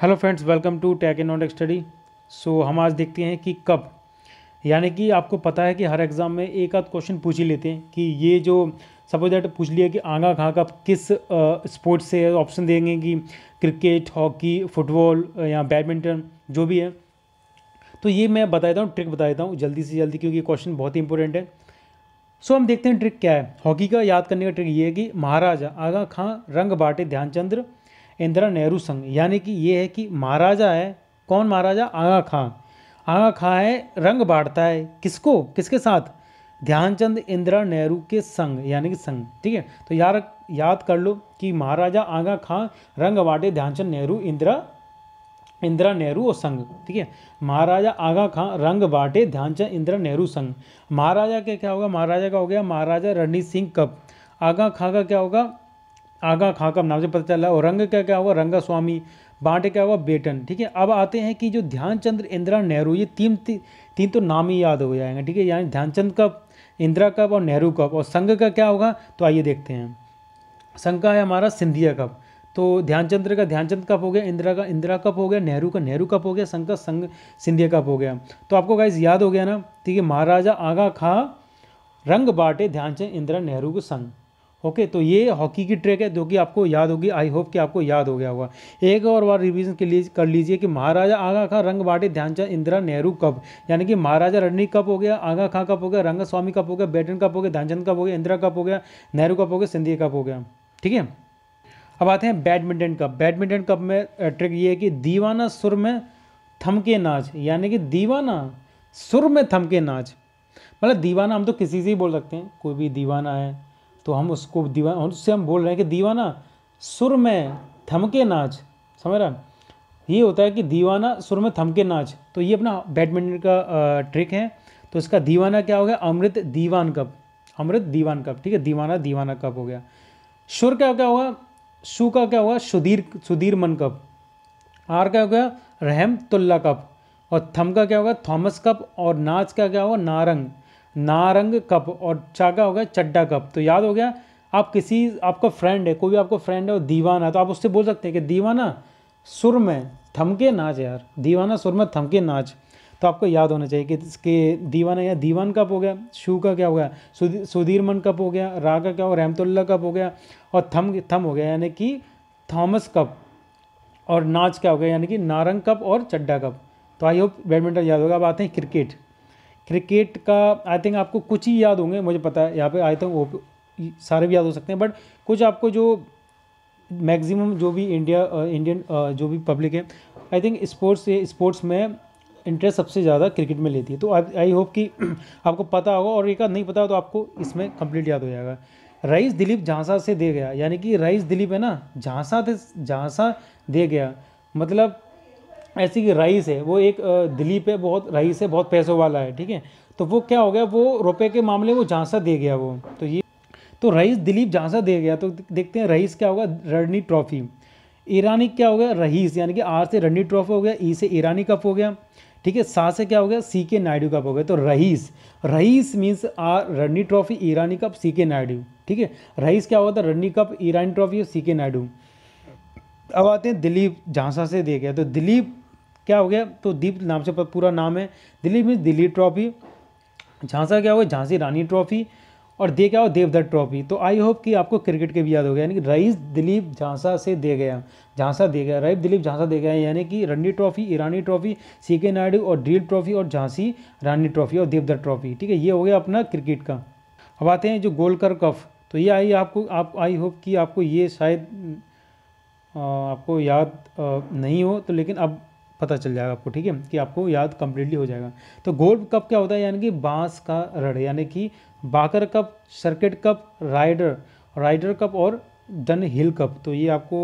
hello friends welcome to tech and not study so हम आज देखते हैं कि कब यानी कि आपको पता है कि हर एग्ज़ाम में एक आध क्वेश्चन पूछ ही लेते हैं कि ये जो सपोज दैट पूछ लिया कि आगा खा का किस स्पोर्ट्स से ऑप्शन देंगे कि क्रिकेट हॉकी फुटबॉल या बैडमिंटन जो भी है तो ये मैं बता देता हूँ ट्रिक बता देता हूँ जल्दी से जल्दी क्योंकि क्वेश्चन बहुत ही इंपॉर्टेंट है सो हम देखते हैं ट्रिक क्या है हॉकी का याद करने का ट्रिक ये है कि महाराजा आगा खां रंग बाटे ध्यानचंद्र इंदिरा नेहरू संघ यानी कि ये है कि महाराजा है कौन महाराजा आगा खां आगा खां है रंग बांटता है किसको किसके साथ ध्यानचंद इंदिरा नेहरू के संघ यानी कि संघ ठीक है तो यार याद कर लो कि महाराजा आगा खां रंग बांटे ध्यानचंद नेहरू इंदिरा इंदिरा नेहरू और संघ ठीक है महाराजा आगा खां रंग बाटे ध्यानचंद इंदिरा नेहरू संघ महाराजा के क्या होगा महाराजा का हो गया महाराजा रणजीत सिंह कप आगा खां का क्या होगा आगा खां का नाम से पता चला और रंग का क्या हुआ रंगा स्वामी बांटे क्या हुआ बेटन ठीक है अब आते हैं कि जो ध्यानचंद्र इंदिरा नेहरू ये तीन ती, तीन तो नाम ही याद हो जाएंगे ठीक है यानी ध्यानचंद कप इंदिरा कप और नेहरू कप और संघ का क्या होगा तो आइए देखते हैं संघ का है हमारा सिंधिया कप तो ध्यानचंद्र का ध्यानचंद कप हो गया इंदिरा का इंदिरा कप हो गया नेहरू का नेहरू कप हो गया संघ का संघ सिंधिया कप हो गया तो आपको गाइज याद हो गया ना ठीक है महाराजा आगा खा रंग बाटे ध्यानचंद इंदिरा नेहरू का संघ ओके तो ये हॉकी की ट्रैक है जो कि आपको याद होगी आई होप कि आपको याद हो गया होगा एक और बार रिवीजन के लिए कर लीजिए कि महाराजा आगा खां रंग बाटे ध्यानचंद इंदिरा नेहरू कप यानी कि महाराजा रणनी कप हो गया आगा खां कप हो गया रंग स्वामी कप हो गया बैटन कप हो गया ध्यानचंद कप हो गया इंदिरा कप हो गया नेहरू कप हो गया सिंधिया कप हो गया ठीक है अब आते हैं बैडमिंटन कप बैडमिंटन कप में ट्रिक ये है कि दीवाना सुर में थमके नाच यानी कि दीवाना सुर में थमके नाच मतलब दीवाना हम तो किसी से ही बोल सकते हैं कोई भी दीवाना है तो हम उसको दीवाना उससे हम बोल रहे हैं कि दीवाना सुर में थमके नाच समझ रहा ये होता है कि दीवाना सुर में थमके नाच तो ये अपना बैडमिंटन का ट्रिक है तो इसका दीवाना क्या हो गया अमृत दीवान कप अमृत दीवान कप ठीक है दीवाना दीवाना कप हो गया सुर का क्या होगा शू का क्या होगा सुधीर सुधीर मन कप आर का हो गया रहम तुल्ला कप और थम का क्या होगा थॉमस कप और नाच का क्या होगा नारंग नारंग कप और चा का हो गया चड्डा कप तो याद हो गया आप किसी आपका फ्रेंड है कोई भी आपका फ्रेंड है और दीवाना तो आप उससे बोल सकते हैं कि दीवाना सुर में थमके नाच यार दीवाना सुर में थमके नाच तो आपको याद होना चाहिए कि इसके दीवाना या दीवान कप हो गया शू का क्या हो गया सुधीर मन कप हो गया रा का क्या हो गया रहमतुल्ला कप हो गया और थम थम हो गया यानी कि थॉमस कप और नाच क्या हो गया यानी कि नारंग कप और चड्डा कप तो आई होप बैडमिंटन याद होगा अब आते हैं क्रिकेट क्रिकेट का आई थिंक आपको कुछ ही याद होंगे मुझे पता है यहाँ पे आई थिंक तो सारे भी याद हो सकते हैं बट कुछ आपको जो मैक्सिमम जो भी इंडिया इंडियन जो भी पब्लिक है आई थिंक स्पोर्ट्स स्पोर्ट्स में इंटरेस्ट सबसे ज़्यादा क्रिकेट में लेती है तो आई होप कि आपको पता होगा और एक नहीं पता तो आपको इसमें कंप्लीट याद हो जाएगा रईस दिलीप झांसा से दे गया यानी कि रईस दिलीप है ना झांसा से झांसा दे गया मतलब ऐसी कि राइस है वो एक दिलीप है बहुत राइस है बहुत पैसों वाला है ठीक है तो वो क्या हो गया वो रुपए के मामले वो झांसा दे गया वो तो ये तो रईस दिलीप झांसा दे गया तो देखते हैं रईस क्या होगा रणनी ट्रॉफी ईरानी क्या हो गया रईस यानी कि आर से रणनी ट्रॉफी हो गया ई से ईरानी कप हो गया ठीक है सा से क्या हो गया सी के नायडू कप हो गया तो रईस रईस मीन्स आर Ranji trophy Irani cup C K Naidu ठीक है रईस क्या होगा था रणनी कप ईरानी ट्रॉफी और सी के नायडू अब आते हैं दिलीप झांसा से दे गया तो दिलीप क्या हो गया तो दीप नाम से पूरा नाम है दिल्ली मीन्स दिल्ली ट्रॉफी झांसा क्या हो गया झांसी रानी ट्रॉफी और दे क्या हो देवदत्त ट्रॉफी तो आई होप कि आपको क्रिकेट के भी याद हो गया यानी कि रईस दिलीप झांसा से दे गया झांसा दे गया रईफ दिलीप झांसा दे गया यानी कि Ranji trophy Irani trophy C K Naidu और ड्रील ट्रॉफी और झांसी रानी ट्रॉफी और देवदत्त ट्रॉफी ठीक है ये हो गया अपना क्रिकेट का अब आते हैं जो गोलकर कफ तो ये आई आपको आप आई होप कि आपको ये शायद आपको याद नहीं हो तो लेकिन अब पता चल जाएगा आपको ठीक है कि आपको याद कंप्लीटली हो जाएगा तो गोल्ड कप क्या होता है यानी कि बांस का रड़ यानी कि Walker cup circuit cup Ryder Ryder cup और दन हिल कप तो ये आपको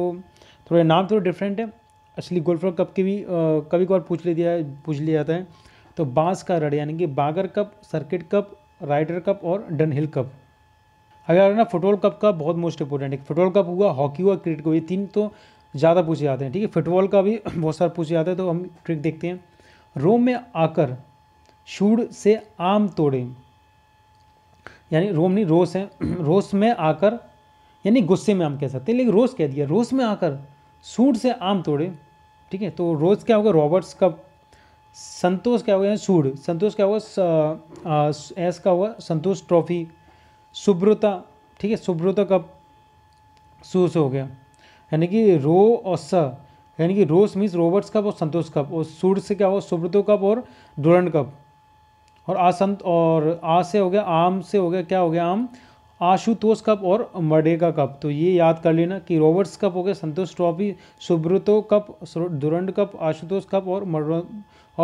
थोड़े नाम थोड़े डिफरेंट है असली गोल्फर कप के भी कभी कभार पूछ ले दिया पूछ लिया जाता है तो बांस का रड़ यानी कि Walker cup circuit cup Ryder cup और डन हिल कप अगर ना फुटबॉल कप का बहुत मोस्ट इंपॉर्टेंट है फुटबॉल कप हुआ हॉकी हुआ क्रिकेट हुआ ये तीन तो ज़्यादा पूछे जाते हैं ठीक है फुटबॉल का भी बहुत सारा पूछे जाते हैं तो हम ट्रिक देखते हैं रोम में आकर शूड से आम तोड़े यानी रोम नहीं रोस है रोस में आकर यानी गुस्से में हम कह सकते हैं लेकिन रोस कह दिया रोस में आकर सूट से आम तोड़े ठीक है तो रोज क्या होगा रॉबर्ट्स का संतोष क्या होगा सूड संतोष क्या होगा एस का होगा संतोष ट्रॉफी सुब्रता ठीक है सुब्रता कप सूस हो गया यानी कि रो और स यानी कि रोस मीन्स रोबर्ट्स कप और संतोष कप और सूर्य से क्या हो सुब्रतो कप और डोरन कप और आसंत और आ से हो गया आम से हो गया क्या हो गया आम आशुतोष कप और मडेगा कप तो ये याद कर लेना कि रॉबर्ट्स कप हो गया Santosh trophy Subroto cup Durand cup Ashutosh cup और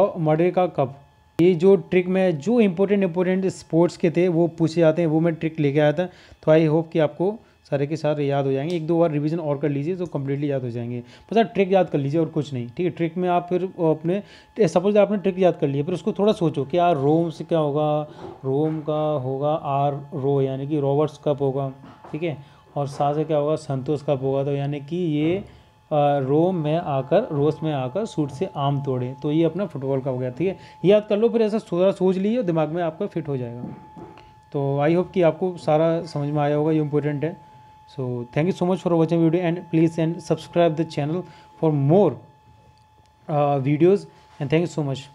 और मडेगा कप ये जो ट्रिक में जो इम्पोर्टेंट इम्पोर्टेंट स्पोर्ट्स के थे वो पूछे जाते हैं वो मैं ट्रिक लेके आया था तो आई होप कि आपको सारे के सारे याद हो जाएंगे एक दो बार रिवीजन और कर लीजिए तो कम्प्लीटली याद हो जाएंगे बस आप ट्रिक याद कर लीजिए और कुछ नहीं ठीक है ट्रिक में आप फिर अपने सपोज आपने ट्रिक याद कर लिया फिर उसको थोड़ा सोचो कि यार रोम से क्या होगा रोम का होगा आर रो यानी कि रॉबर्ट्स कप होगा ठीक है और सा से क्या होगा संतोष कप होगा तो यानी कि ये रोम में आकर रोस में आकर सूट से आम तोड़े तो ये अपना फुटबॉल का हो गया ठीक है याद कर लो फिर ऐसा थोड़ा सोच लीजिए दिमाग में आपका फिट हो जाएगा तो आई होप कि आपको सारा समझ में आया होगा ये इम्पोर्टेंट है so thank you so much for watching video and please and subscribe the channel for more uh, videos and thank you so much